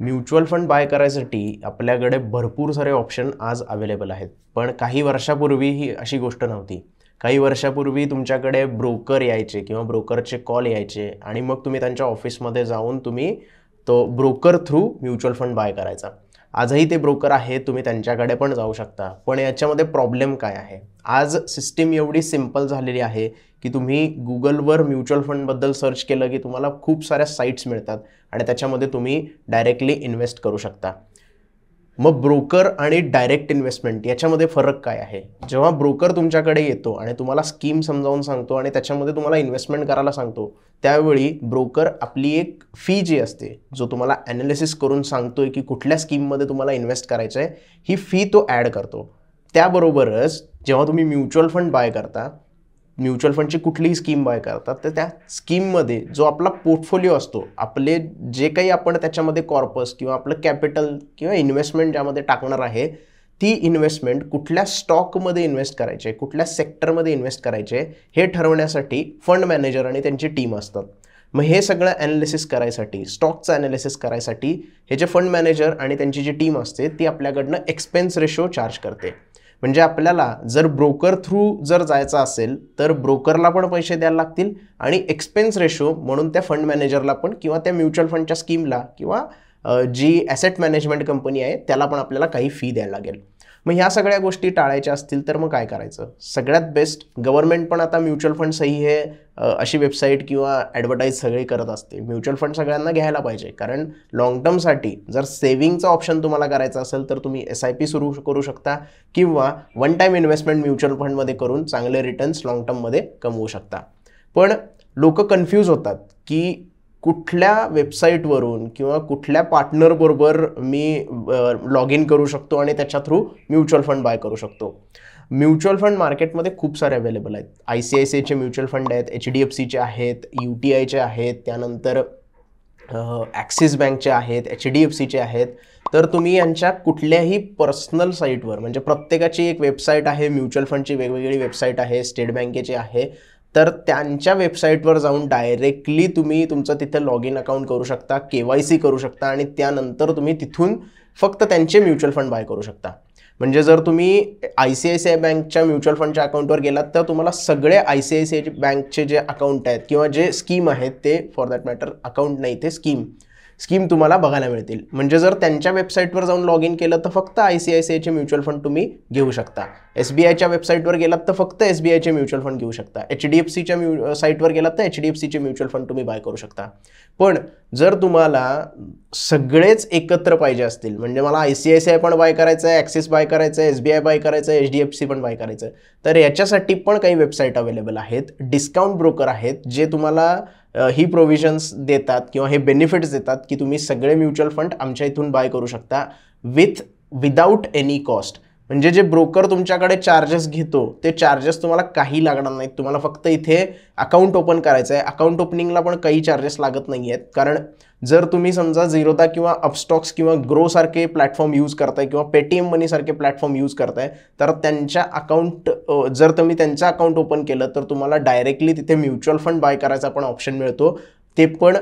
mutual fund buy करायसाठी आपल्याकडे भरपूर सारे ऑप्शन आज अवेलेबल आहेत पण काही वर्षापूर्वी ही अशी गोष्ट नव्हती काही वर्षापूर्वी तुमच्याकडे ब्रोकर यायचे किंवा ब्रोकरचे कॉल यायचे आणि मग तुम्ही त्यांच्या ऑफिसमध्ये जाऊन तुम्ही तो broker through mutual fund buy करायचा आजही ते ब्रोकर आहेत तुम्ही त्यांच्याकडे पण जाऊ शकता पण याच्यामध्ये प्रॉब्लेम काय आहे आज सिस्टीम एवढी सिम्पल झालेली आहे की तुम्ही गुगलवर म्युच्युअल फंडबद्दल सर्च केलं की तुम्हाला खूप साऱ्या साईट्स मिळतात आणि त्याच्यामध्ये तुम्ही डायरेक्टली इन्व्हेस्ट करू शकता मग ब्रोकर आणि डायरेक्ट इन्व्हेस्टमेंट याच्यामध्ये फरक काय आहे जेव्हा ब्रोकर तुमच्याकडे येतो आणि तुम्हाला स्कीम समजावून सांगतो आणि त्याच्यामध्ये तुम्हाला इन्व्हेस्टमेंट करायला सांगतो त्यावेळी ब्रोकर आपली एक फी जी असते जो तुम्हाला ॲनालिसिस करून सांगतोय की कुठल्या स्कीममध्ये तुम्हाला इन्व्हेस्ट करायचं आहे ही फी तो ॲड करतो त्याबरोबरच जेव्हा तुम्ही म्युच्युअल फंड बाय करता म्युच्युअल फंडची कुठलीही स्कीम बाय करतात तर त्या स्कीममध्ये जो आपला पोर्टफोलिओ असतो आपले जे काही आपण त्याच्यामध्ये कॉर्पस किंवा आपलं कॅपिटल किंवा इन्व्हेस्टमेंट ज्यामध्ये टाकणार आहे ती इन्व्हेस्टमेंट कुठल्या स्टॉकमध्ये इन्व्हेस्ट करायचे कुठल्या सेक्टरमध्ये इन्व्हेस्ट करायचे हे ठरवण्यासाठी फंड मॅनेजर आणि त्यांची टीम असतात मग हे सगळं ॲनालिसिस करायसाठी स्टॉकचं ॲनालिसिस करायसाठी हे जे फंड मॅनेजर आणि त्यांची जी टीम असते ती आपल्याकडनं एक्सपेन्स रेशो चार्ज करते म्हणजे आपल्याला जर ब्रोकर थ्रू जर जायचं असेल तर ब्रोकरला पण पैसे द्यायला लागतील आणि एक्सपेन्स रेशो म्हणून त्या फंड मॅनेजरला पण किंवा त्या म्युच्युअल फंडच्या स्कीमला किंवा जी ॲसेट मॅनेजमेंट कंपनी आहे त्याला पण आपल्याला काही फी द्यायला लागेल मग ह्या सगळ्या गोष्टी टाळायच्या असतील तर मग काय करायचं सगळ्यात बेस्ट गव्हर्नमेंट पण आता म्युच्युअल फंड सही हे अशी वेबसाईट किंवा ॲडव्हर्टाईज सगळे करत असते म्युच्युअल फंड सगळ्यांना घ्यायला पाहिजे कारण लॉंग टर्मसाठी जर सेव्हिंगचा ऑप्शन तुम्हाला करायचा असेल तर तुम्ही एस आय पी सुरू करू शकता किंवा वन टाईम इन्व्हेस्टमेंट म्युच्युअल फंडमध्ये करून चांगले रिटर्न्स लाँग टर्ममध्ये कमवू शकता पण लोक कन्फ्यूज होतात की कुठल्या वेबसाईटवरून किंवा कुठल्या पार्टनरबरोबर मी लॉग इन करू शकतो आणि त्याच्या थ्रू म्युच्युअल फंड बाय करू शकतो म्युच्युअल फंड मार्केटमध्ये खूप सारे अवेलेबल आहेत आय सी आय सी आयचे म्युच्युअल फंड आहेत एच डी एफ सीचे आहेत यू टी आयचे आहेत त्यानंतर ॲक्सिस बँकचे आहेत एच डी एफ सीचे आहेत तर तुम्ही यांच्या कुठल्याही पर्सनल साईटवर म्हणजे प्रत्येकाची एक वेबसाईट आहे म्युच्युअल फंडची वेगवेगळी वेबसाईट आहे स्टेट बँकेची आहे तर त्यांच्या वेबसाईटवर जाऊन डायरेक्टली तुम्ही तुमचं तिथं लॉग इन अकाउंट करू शकता के वाय सी करू शकता आणि त्यानंतर तुम्ही तिथून फक्त त्यांचे म्युच्युअल फंड बाय करू शकता म्हणजे जर तुम्ही I C I C I बँकच्या म्युच्युअल फंडच्या अकाउंटवर गेलात तर तुम्हाला सगळे I C I C I बँकचे जे अकाउंट आहेत किंवा जे स्कीम आहेत ते फॉर दॅट मॅटर अकाउंट नाही ते स्कीम स्कीम तुम्हाला बघायला मिळतील म्हणजे जर त्यांच्या वेबसाईटवर जाऊन लॉग इन केलं तर फक्त आय सी आय सी आयचे म्युच्युअल फंड तुम्ही घेऊ शकता एस बी आयच्या वेबसाईटवर गेलात तर फक्त एस बी आयचे म्युच्युअल फंड घेऊ शकता एच डी एफ सीच्या म्यु साईटवर गेलात तर एच डी एफ सीचे म्युच्युअल फंड तुम्ही बाय करू शकता पण जर तुम्हाला सगळेच एकत्र पाहिजे असतील म्हणजे मला I C I C I पण बाय करायचं आहे ॲक्सिस बाय करायचं आहे एस बी आय बाय करायचं आहे एच डी एफ सी पण बाय करायचं तर याच्यासाठी पण काही वेबसाईट अवेलेबल आहेत डिस्काउंट ब्रोकर आहेत जे तुम्हाला ही प्रोविजन्स देतात किंवा हे बेनिफिट्स देतात की तुम्ही सगळे म्युच्युअल फंड आमच्या इथून बाय करू शकता विथ विदाऊट एनी कॉस्ट म्हणजे जे ब्रोकर तुमच्याकडे चार्जेस घेतो ते चार्जेस तुम्हाला काही लागणार नाहीत तुम्हाला फक्त इथे अकाउंट ओपन करायचं आहे अकाउंट ओपनिंगला पण काही चार्जेस लागत नाही आहेत कारण जर तुम्ही समजा झिरोदा किंवा अपस्टॉक्स किंवा ग्रोसारखे प्लॅटफॉर्म यूज करताय किंवा पेटीएम मनीसारखे प्लॅटफॉर्म यूज करताय तर त्यांच्या अकाउंट जर तुम्ही त्यांचं अकाउंट ओपन केलं तर तुम्हाला डायरेक्टली तिथे म्युच्युअल फंड बाय करायचा पण ऑप्शन मिळतो ते पण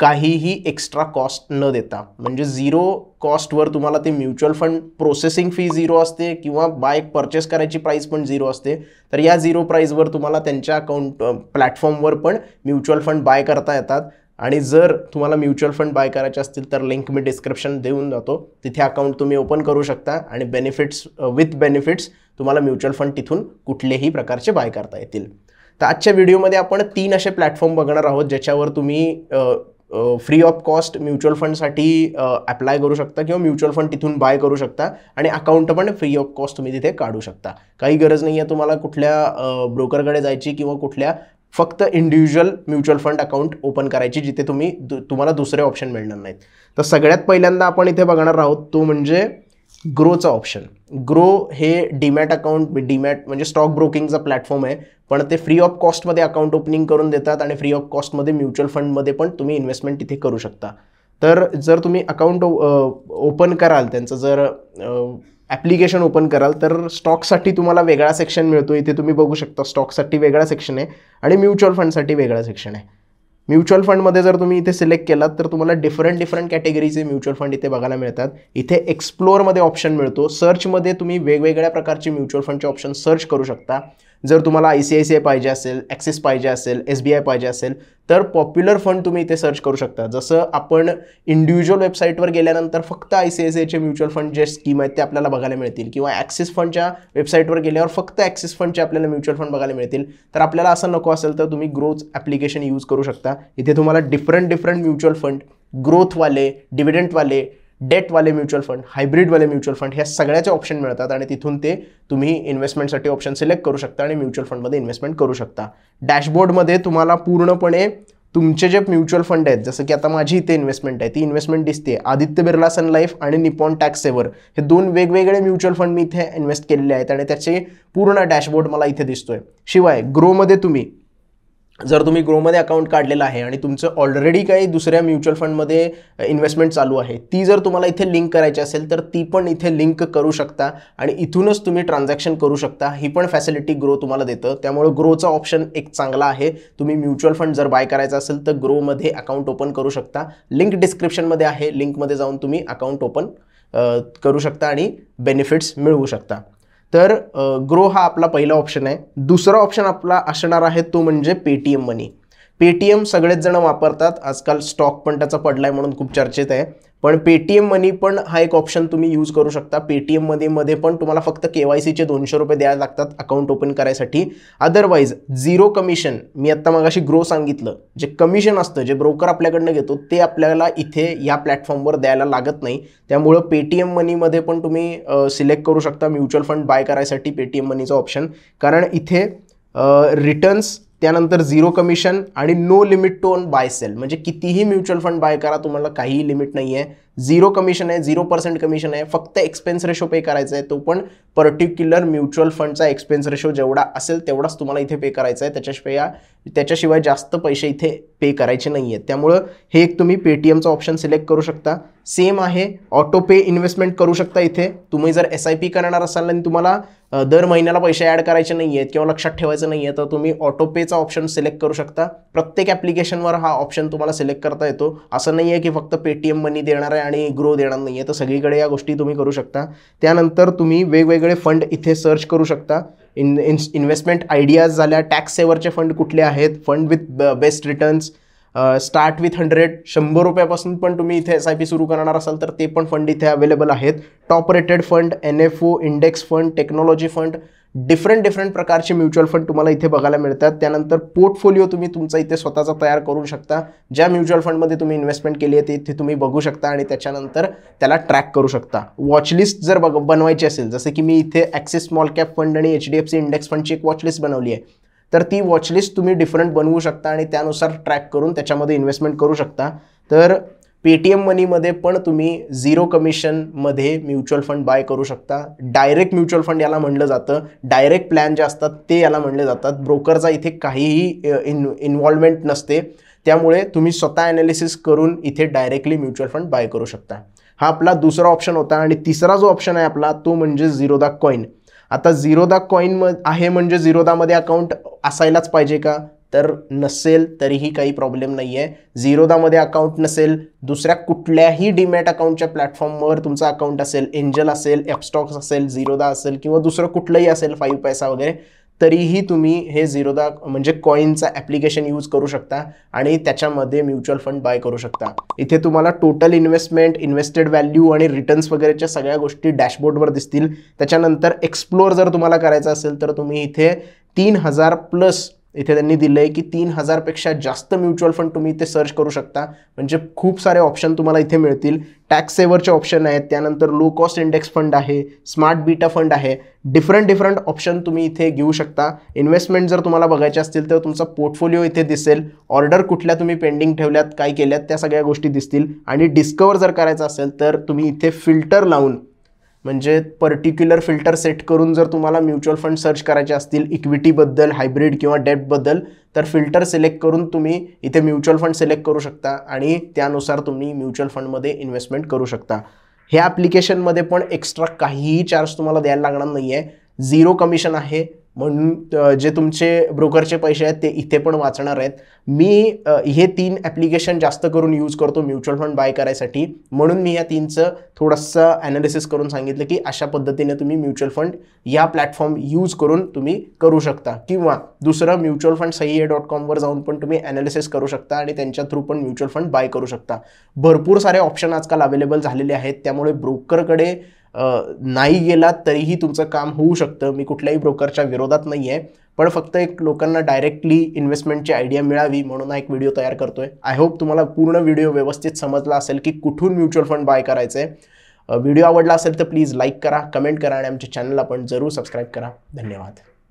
काहीही एक्स्ट्रा कॉस्ट न देता म्हणजे झिरो कॉस्टवर तुम्हाला ते mutual fund processing fee zero असते किंवा बाय परचेस करायची प्राइस पण झिरो असते तर या झिरो प्राईजवर तुम्हाला त्यांच्या अकाउंट प्लॅटफॉर्मवर पण म्युच्युअल फंड बाय करता येतात आणि जर तुम्हाला म्युच्युअल फंड बाय करायचे असतील तर लिंक मी डिस्क्रिप्शन देऊन जातो तिथे अकाउंट तुम्ही ओपन करू शकता आणि बेनिफिट्स विथ बेनिफिट्स तुम्हाला म्युच्युअल फंड तिथून कुठलेही प्रकारचे बाय करता येतील तर आजच्या व्हिडिओमध्ये आपण तीन असे प्लॅटफॉर्म बघणार आहोत ज्याच्यावर तुम्ही फ्री ऑफ कॉस्ट म्युच्युअल फंडसाठी अप्लाय करू शकता किंवा म्युच्युअल फंड तिथून बाय करू शकता आणि अकाउंट पण फ्री ऑफ कॉस्ट तुम्ही तिथे काढू शकता काही गरज नाही आहे तुम्हाला कुठल्या ब्रोकरकडे जायची किंवा कुठल्या फक्त individual mutual fund account open करायची जिथे तुम्ही दु तुम्हाला दुसरे ऑप्शन मिळणार नाहीत तर सगळ्यात पहिल्यांदा आपण इथे बघणार आहोत तो म्हणजे ग्रोचं ऑप्शन ग्रो हे डीमॅट अकाउंट डीमॅट म्हणजे स्टॉक ब्रोकिंगचा प्लॅटफॉर्म आहे पण ते फ्री ऑफ कॉस्टमध्ये अकाउंट ओपनिंग करून देतात आणि फ्री ऑफ कॉस्टमध्ये म्युच्युअल फंडमध्ये पण तुम्ही इन्व्हेस्टमेंट तिथे करू शकता तर जर तुम्ही अकाउंट ओपन कराल त्यांचं जर ॲप्लिकेशन ओपन कराल तर स्टॉकसाठी तुम्हाला वेगळा सेक्शन मिळतो इथे तुम्ही बघू शकता स्टॉकसाठी वेगळा सेक्शन आहे आणि म्युच्युअल फंडसाठी वेगळा सेक्शन आहे म्युच्युअल फंडमध्ये जर तुम्ही इथे सिलेक्ट केलात तर तुम्हाला डिफरंट डिफरंट कॅटेगरीचे म्युच्युअल फंड इथे बघायला मिळतात इथे एक्सप्लोअरमध्ये ऑप्शन मिळतो सर्चमध्ये तुम्ही वेगवेगळ्या प्रकारचे म्युच्युअल फंडचे ऑप्शन सर्च करू शकता जर तुम्हाला I C I C I पाहिजे असेल ॲक्सिस पाहिजे असेल एस बी आय पाहिजे असेल तर पॉप्युलर फंड तुम्ही इथे सर्च करू शकता जसं आपण इंडिव्हिज्युअल वेबसाईटवर गेल्यानंतर फक्त आय सी आय सी आयचे म्युच्युअल फंड जे स्कीम आहेत ते आपल्याला बघायला मिळतील किंवा ॲक्सिस फंडच्या वेबसाईटवर गेल्यावर फक्त ॲक्सिस फंडचे आपल्याला म्युच्युअल फंड बघायला मिळतील तर आपल्याला असं नको असेल तर तुम्ही ग्रोथ ॲप्लिकेशन यूज करू शकता इथे तुम्हाला डिफरंट डिफरंट म्युच्युअल फंड ग्रोथवाले डिव्हिडंटवाले डेट वाले म्युच्युअल फंड हायब्रिडवाले म्युच्युअल फंड ह्या सगळ्याचे ऑप्शन मिळतात आणि तिथून ते तुम्ही इन्व्हेस्टमेंटसाठी ऑप्शन सिलेक्ट करू शकता आणि म्युच्युअल फंडमध्ये इन्व्हेस्टमेंट करू शकता डॅशबोर्डमध्ये तुम्हाला पूर्णपणे तुमचे जे म्युच्युअल फंड आहेत जसं की आता माझी इथे इन्व्हेस्टमेंट आहे ती इन्व्हेस्टमेंट दिसते आदित्य बिर्ला सन लाईफ आणि निपॉन टॅक्स सेवर हे दोन वेगवेगळे म्युच्युअल फंड मी इथे इन्व्हेस्ट केलेले आहेत आणि त्याचे पूर्ण डॅशबोर्ड मला इथे दिसतोय शिवाय ग्रोमध्ये तुम्ही जर तुम्ही ग्रोमध्ये अकाउंट काढलेलं आहे आणि तुमचं ऑलरेडी काही दुसऱ्या म्युच्युअल फंडमध्ये इन्व्हेस्टमेंट चालू आहे ती जर तुम्हाला इथे लिंक करायची असेल तर ती पण इथे लिंक करू शकता आणि इथूनच तुम्ही ट्रान्झॅक्शन करू शकता ही पण फॅसिलिटी ग्रो तुम्हाला देतं त्यामुळे ग्रोचा ऑप्शन एक चांगला आहे तुम्ही म्युच्युअल फंड जर बाय करायचा असेल तर ग्रोमध्ये अकाउंट ओपन करू शकता लिंक डिस्क्रिप्शनमध्ये आहे लिंकमध्ये जाऊन तुम्ही अकाउंट ओपन करू शकता आणि बेनिफिट्स मिळवू शकता तर ग्रो हा आपला पहिला ऑप्शन आहे दुसरा ऑप्शन आपला असणार आहे तो म्हणजे पेटीएम मनी पेटीएम सगळेच जण वापरतात आजकाल स्टॉक पण त्याचा पडला आहे म्हणून खूप चर्चेत आहे पण पेटीएम मनी पण हा एक ऑप्शन तुम्ही यूज करू शकता पेटीएम मध्ये मध्ये पण तुम्हाला फक्त के वाय सीचे दोनशे रुपये द्यायला लागतात अकाउंट ओपन करायसाठी अदरवाईज झिरो कमिशन मी आत्ता मगाशी ग्रो सांगितलं जे कमिशन असतं जे ब्रोकर आपल्याकडनं घेतो ते आपल्याला इथे या प्लॅटफॉर्मवर द्यायला लागत नाही त्यामुळं पेटीएम मनीमध्ये पण तुम्ही सिलेक्ट करू शकता म्युच्युअल फंड बाय करायसाठी पेटीएम मनीचा ऑप्शन कारण इथे रिटर्न्स त्यानंतर झिरो कमिशन आणि no limit to on buy sell म्हणजे कितीही म्युच्युअल फंड बाय करा तुम्हाला काहीही लिमिट नाही आहे झिरो कमिशन आहे झिरो पर्सेंट कमिशन आहे फक्त एक्सपेन्स रेशो पे करायचा आहे तो पण पर्टिक्युलर म्युच्युअल फंडचा एक्सपेन्स रेशो जेवढा असेल तेवढाच तुम्हाला इथे पे करायचा आहे त्याच्याशिवाय त्याच्याशिवाय जास्त पैसे इथे पे करायचे नाही आहेत त्यामुळं हे एक तुम्ही पेटीएमचा ऑप्शन सिलेक्ट करू शकता सेम आहे ऑटो पे इन्व्हेस्टमेंट करू शकता इथे तुम्ही जर एस आय पी करणार असाल आणि तुम्हाला दर महिन्याला पैसे ॲड करायचे नाही आहेत किंवा लक्षात ठेवायचं नाही आहे तर तुम्ही ऑटोपेचा ऑप्शन सिलेक्ट करू शकता प्रत्येक ॲप्लिकेशनवर हा ऑप्शन तुम्हाला सिलेक्ट करता येतो असं नाही आहे की फक्त पेटीएम मनी देणार आहे आणि ग्रो देणार नाही आहे तर सगळीकडे या गोष्टी तुम्ही करू शकता त्यानंतर तुम्ही वेगवेगळे फंड इथे सर्च करू शकता इन इन्व्हेस्टमेंट आयडियाज झाल्या टॅक्स सेवरचे फंड कुठले आहेत fund with best returns start with hundred शंभर रुपयापासून पण तुम्ही इथे एस आय पी सुरू करणार असाल तर ते पण फंड इथे अवेलेबल आहेत top rated fund N F O index fund technology fund different different प्रकारचे म्युच्युअल फंड तुम्हाला इथे बघायला मिळतात त्यानंतर पोर्टफोलिओ तुम्ही तुमचा इथे स्वतःचा तयार करू शकता ज्या म्युच्युअल फंडमध्ये तुम्ही इन्व्हेस्टमेंट केली आहे ते इथे तुम्ही बघू शकता आणि त्याच्यानंतर त्याला ट्रॅक करू शकता वॉचलिस्ट जर बघ बनवायची असेल जसं की मी इथे ॲक्सिस स्मॉल कॅप फंड आणि H D F C index फंडची एक वॉचलिस्ट बनवली आहे तर ती वॉचलिस्ट तुम्ही डिफरंट बनवू शकता आणि त्यानुसार ट्रॅक करून त्याच्यामध्ये इन्व्हेस्टमेंट करू शकता तर पेटीएम मनीमध्ये पण तुम्ही झिरो कमिशनमध्ये म्युच्युअल फंड बाय करू शकता डायरेक्ट म्युच्युअल फंड याला म्हणलं जातं डायरेक्ट प्लॅन जे असतात ते याला म्हणले जातात ब्रोकरचा इथे काहीही इन इन्व्हॉल्वमेंट नसते त्यामुळे तुम्ही स्वतः ॲनालिसिस करून इथे डायरेक्टली म्युच्युअल फंड बाय करू शकता हा आपला दुसरा ऑप्शन होता आणि तिसरा जो ऑप्शन आहे आपला तो म्हणजे झिरोदा कॉईन आता झिरोदा कॉईन म आहे म्हणजे झिरोदामध्ये अकाउंट असायलाच पाहिजे का तर नसेल तरीही काही प्रॉब्लेम नाही आहे झिरोदामध्ये अकाउंट नसेल दुसऱ्या कुठल्याही डीमॅट अकाउंटच्या प्लॅटफॉर्मवर तुमचा अकाउंट असेल एंजल असेल एपस्टॉक्स असेल झिरोदा असेल किंवा दुसरं कुठलंही असेल फाईव्ह पैसा वगैरे तरीही तुम्ही हे झिरोदा म्हणजे कॉईनचा ॲप्लिकेशन यूज करू शकता आणि त्याच्यामध्ये म्युच्युअल फंड बाय करू शकता इथे तुम्हाला टोटल इन्व्हेस्टमेंट इन्व्हेस्टेड व्हॅल्यू आणि रिटर्न्स वगैरेच्या सगळ्या गोष्टी डॅशबोर्डवर दिसतील त्याच्यानंतर एक्सप्लोअर जर तुम्हाला करायचं असेल तर तुम्ही इथे तीन हजार प्लस इथे त्यांनी दिलं आहे की तीन हजारपेक्षा जास्त म्युच्युअल फंड तुम्ही इथे सर्च करू शकता म्हणजे खूप सारे ऑप्शन तुम्हाला इथे मिळतील टॅक्स सेवरचे ऑप्शन आहेत त्यानंतर लो कॉस्ट इंडेक्स फंड आहे स्मार्ट बीटा फंड आहे डिफरंट डिफरंट ऑप्शन तुम्ही इथे घेऊ शकता इन्व्हेस्टमेंट जर तुम्हाला बघायचे असतील तर तुमचा पोर्टफोलिओ इथे दिसेल ऑर्डर कुठल्या तुम्ही पेंडिंग ठेवल्यात काय केल्यात त्या सगळ्या गोष्टी दिसतील आणि डिस्कवर जर करायचं असेल तर तुम्ही इथे फिल्टर लावून म्हणजे पर्टिक्युलर फिल्टर सेट करून जर तुम्हाला म्युच्युअल फंड सर्च करायचे असतील इक्विटीबद्दल हायब्रिड किंवा डेटबद्दल तर फिल्टर सिलेक्ट करून तुम्ही इथे म्युच्युअल फंड सिलेक्ट करू शकता आणि त्यानुसार तुम्ही म्युच्युअल फंडमध्ये इन्व्हेस्टमेंट करू शकता ह्या ॲप्लिकेशनमध्ये पण एक्स्ट्रा काहीही चार्ज तुम्हाला द्यायला लागणार नाही आहे झिरो कमिशन आहे म्हणून जे तुमचे ब्रोकरचे पैसे आहेत ते इथे पण वाचणार आहेत मी हे तीन ॲप्लिकेशन जास्त करून यूज करतो म्युच्युअल फंड बाय करायसाठी म्हणून मी या तीनचं थोडंसं ॲनालिसिस करून सांगितलं की अशा पद्धतीने तुम्ही म्युच्युअल फंड या प्लॅटफॉर्म यूज करून तुम्ही करू शकता किंवा दुसरं म्युच्युअल फंड सही आहे डॉट कॉमवर जाऊन पण तुम्ही ॲनालिसिस करू शकता आणि त्यांच्या थ्रू पण म्युच्युअल फंड बाय करू शकता भरपूर सारे ऑप्शन आजकाल अवेलेबल झालेले आहेत त्यामुळे ब्रोकरकडे नाही गेलात तरीही तुमचं काम होऊ शकतं मी कुठल्याही ब्रोकरच्या विरोधात नाही आहे पण फक्त एक लोकांना डायरेक्टली इन्व्हेस्टमेंटची आयडिया मिळावी म्हणून हा एक व्हिडिओ तयार करतो आहे आय होप तुम्हाला पूर्ण व्हिडिओ व्यवस्थित समजला असेल की कुठून म्युच्युअल फंड बाय करायचं आहे व्हिडिओ आवडला असेल तर प्लीज लाईक करा कमेंट करा आणि आमच्या चॅनलला पण जरूर सबस्क्राईब करा धन्यवाद